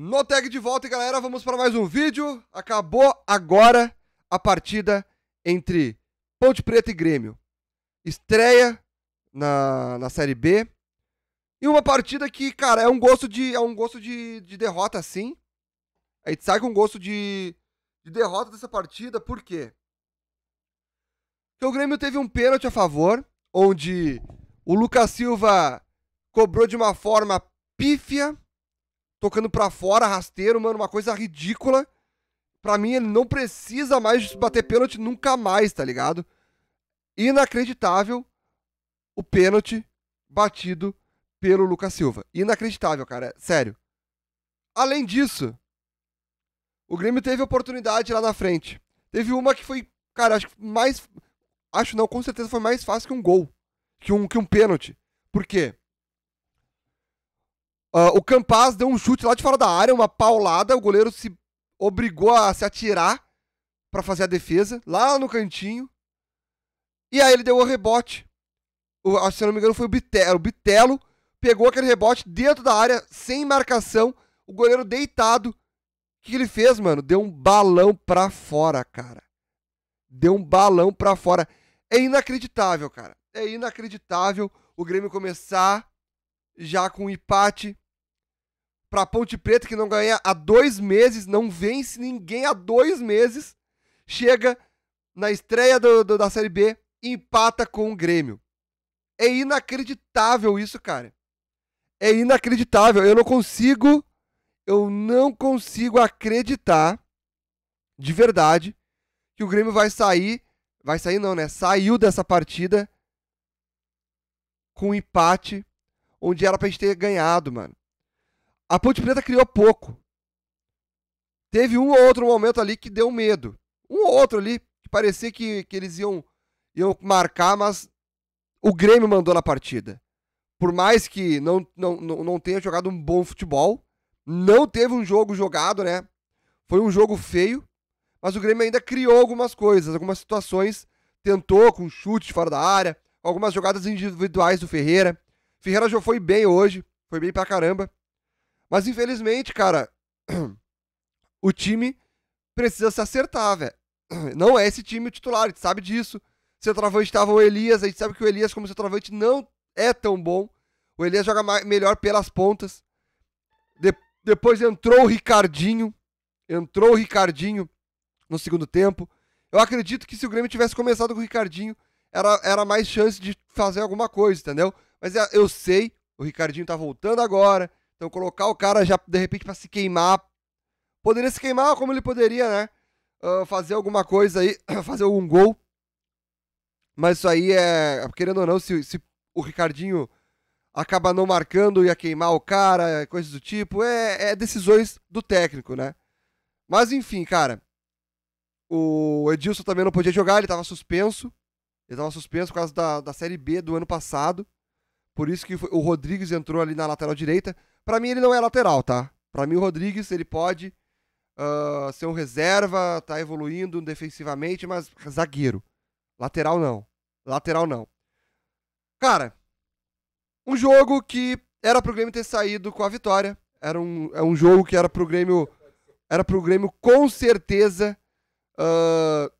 No tag de volta, galera, vamos para mais um vídeo. Acabou agora a partida entre Ponte Preta e Grêmio. Estreia na, na Série B. E uma partida que, cara, é um gosto de, é um gosto de, de derrota, sim. A gente sai com um gosto de, de derrota dessa partida, por quê? Porque o Grêmio teve um pênalti a favor, onde o Lucas Silva cobrou de uma forma pífia tocando para fora, rasteiro, mano, uma coisa ridícula. Pra mim, ele não precisa mais bater pênalti nunca mais, tá ligado? Inacreditável o pênalti batido pelo Lucas Silva. Inacreditável, cara, é sério. Além disso, o Grêmio teve oportunidade lá na frente. Teve uma que foi, cara, acho que mais. Acho não, com certeza foi mais fácil que um gol. Que um, que um pênalti. Por quê? Uh, o Campaz deu um chute lá de fora da área, uma paulada, o goleiro se obrigou a se atirar para fazer a defesa, lá no cantinho. E aí ele deu o rebote. O, ah, se não me engano, foi o Bitelo. O Bitelo pegou aquele rebote dentro da área, sem marcação, o goleiro deitado. O que ele fez, mano? Deu um balão pra fora, cara. Deu um balão pra fora. É inacreditável, cara. É inacreditável o Grêmio começar já com um empate para Ponte Preta, que não ganha há dois meses, não vence ninguém há dois meses, chega na estreia do, do, da Série B e empata com o Grêmio. É inacreditável isso, cara. É inacreditável. Eu não consigo, eu não consigo acreditar de verdade que o Grêmio vai sair, vai sair não, né? Saiu dessa partida com um empate onde era pra gente ter ganhado, mano. A Ponte Preta criou pouco. Teve um ou outro momento ali que deu medo. Um ou outro ali que parecia que, que eles iam, iam marcar, mas o Grêmio mandou na partida. Por mais que não, não, não, tenha jogado um bom futebol, não teve um jogo jogado, né? Foi um jogo feio, mas o Grêmio ainda criou algumas coisas, algumas situações. Tentou com chute fora da área, algumas jogadas individuais do Ferreira. Ferreira já foi bem hoje, foi bem pra caramba. Mas infelizmente, cara, o time precisa se acertar, velho. Não é esse time o titular, a gente sabe disso. Centroavante estava o Elias, a gente sabe que o Elias, como centroavante, não é tão bom. O Elias joga mais, melhor pelas pontas. De, depois entrou o Ricardinho. Entrou o Ricardinho no segundo tempo. Eu acredito que se o Grêmio tivesse começado com o Ricardinho, era, era mais chance de fazer alguma coisa, entendeu? Mas é, eu sei, o Ricardinho tá voltando agora. Então colocar o cara já, de repente, para se queimar. Poderia se queimar como ele poderia, né? Uh, fazer alguma coisa aí, fazer algum gol. Mas isso aí é. Querendo ou não, se, se o Ricardinho acaba não marcando, e ia queimar o cara, coisas do tipo. É, é, decisões do técnico, né? Mas enfim, cara. O Edilson também não podia jogar, ele estava suspenso. Ele estava suspenso por causa da, da Série B do ano passado. Por isso que o Rodrigues entrou ali na lateral direita. Para mim ele não é lateral, tá? Para mim o Rodrigues ele pode uh, ser um reserva, tá evoluindo defensivamente, mas zagueiro. Lateral não. Lateral não. Cara, um jogo que era pro Grêmio ter saído com a vitória. Era um, é um jogo que era pro Grêmio. Era pro Grêmio com certeza uh,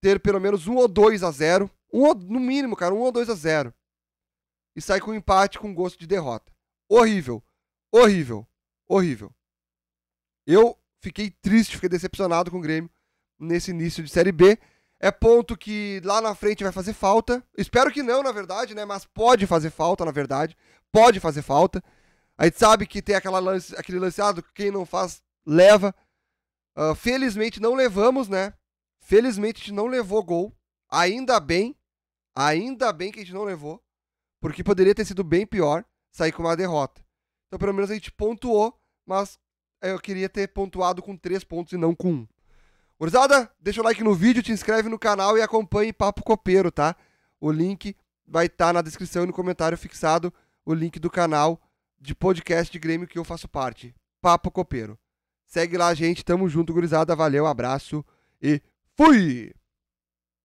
ter pelo menos um ou dois a zero Um, no mínimo, cara, um ou dois a zero E sai com um empate com gosto de derrota horrível. Horrível. Horrível. Eu fiquei triste, fiquei decepcionado com o Grêmio nesse início de Série B. É ponto que lá na frente vai fazer falta. Espero que não, na verdade, né? Mas pode fazer falta, na verdade. Pode fazer falta. A gente sabe que tem aquela lance, aquele lanceado ah, que quem não faz, leva. Uh, felizmente não levamos, né? Felizmente a gente não levou gol. Ainda bem. Ainda bem que a gente não levou. Porque poderia ter sido bem pior sair com uma derrota. Então, pelo menos a gente pontuou, mas eu queria ter pontuado com três pontos e não com Um. Gurizada, deixa o like no vídeo, te inscreve no canal e acompanhe Papo Copeiro, tá? O link vai estar tá na descrição e no comentário fixado o link do canal de podcast de Grêmio que eu faço parte. Papo Copeiro. Segue lá, gente. Tamo junto, gurizada. Valeu, abraço e fui!